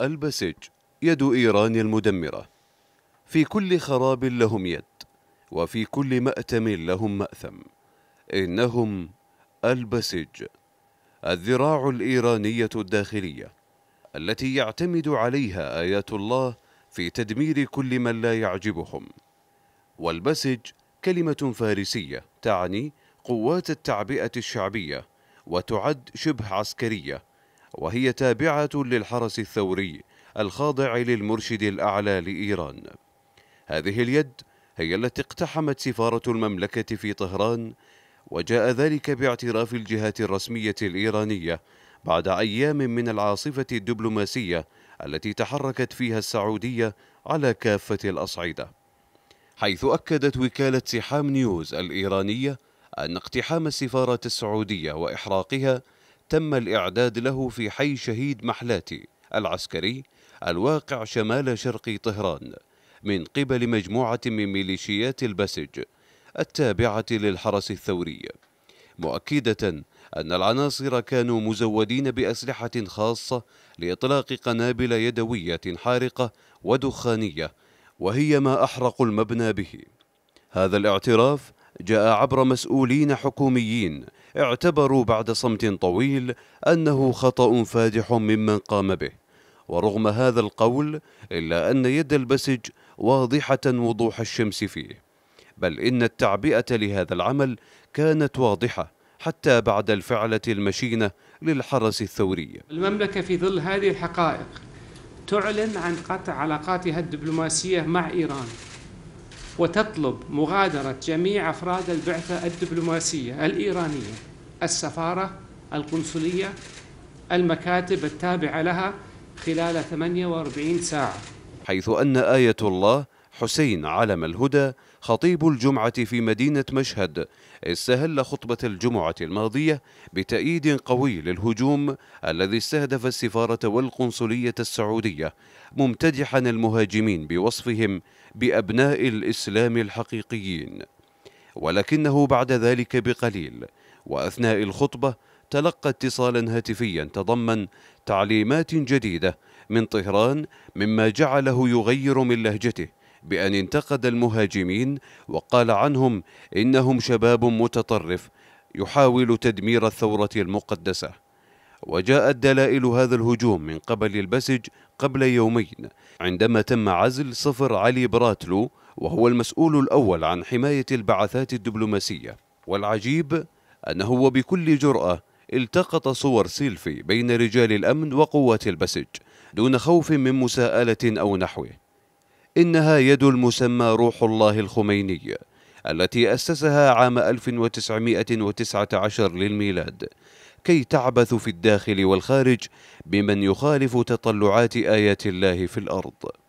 البسج يد إيران المدمرة في كل خراب لهم يد وفي كل مأتم لهم مأثم إنهم البسج الذراع الإيرانية الداخلية التي يعتمد عليها آيات الله في تدمير كل من لا يعجبهم والبسج كلمة فارسية تعني قوات التعبئة الشعبية وتعد شبه عسكرية وهي تابعة للحرس الثوري الخاضع للمرشد الأعلى لإيران هذه اليد هي التي اقتحمت سفارة المملكة في طهران وجاء ذلك باعتراف الجهات الرسمية الإيرانية بعد أيام من العاصفة الدبلوماسية التي تحركت فيها السعودية على كافة الأصعدة حيث أكدت وكالة سحام نيوز الإيرانية أن اقتحام السفارة السعودية وإحراقها تم الإعداد له في حي شهيد محلاتي العسكري الواقع شمال شرق طهران من قبل مجموعة من ميليشيات البسج التابعة للحرس الثوري مؤكدة أن العناصر كانوا مزودين بأسلحة خاصة لإطلاق قنابل يدوية حارقة ودخانية وهي ما أحرقوا المبنى به هذا الاعتراف جاء عبر مسؤولين حكوميين اعتبروا بعد صمت طويل أنه خطأ فادح ممن قام به ورغم هذا القول إلا أن يد البسج واضحة وضوح الشمس فيه بل إن التعبئة لهذا العمل كانت واضحة حتى بعد الفعلة المشينة للحرس الثوري المملكة في ظل هذه الحقائق تعلن عن قطع علاقاتها الدبلوماسية مع إيران وتطلب مغادرة جميع أفراد البعثة الدبلوماسية الإيرانية السفارة القنصلية المكاتب التابعة لها خلال 48 ساعة حيث أن آية الله حسين علم الهدى خطيب الجمعة في مدينة مشهد استهل خطبة الجمعة الماضية بتأييد قوي للهجوم الذي استهدف السفارة والقنصلية السعودية ممتدحا المهاجمين بوصفهم بأبناء الإسلام الحقيقيين ولكنه بعد ذلك بقليل وأثناء الخطبة تلقى اتصالا هاتفيا تضمن تعليمات جديدة من طهران مما جعله يغير من لهجته بأن انتقد المهاجمين وقال عنهم إنهم شباب متطرف يحاول تدمير الثورة المقدسة وجاءت دلائل هذا الهجوم من قبل البسج قبل يومين عندما تم عزل صفر علي براتلو وهو المسؤول الأول عن حماية البعثات الدبلوماسية والعجيب أنه بكل جرأة التقط صور سيلفي بين رجال الأمن وقوات البسج دون خوف من مساءلة أو نحوه إنها يد المسمى روح الله الخميني التي أسسها عام 1919 للميلاد كي تعبث في الداخل والخارج بمن يخالف تطلعات آيات الله في الأرض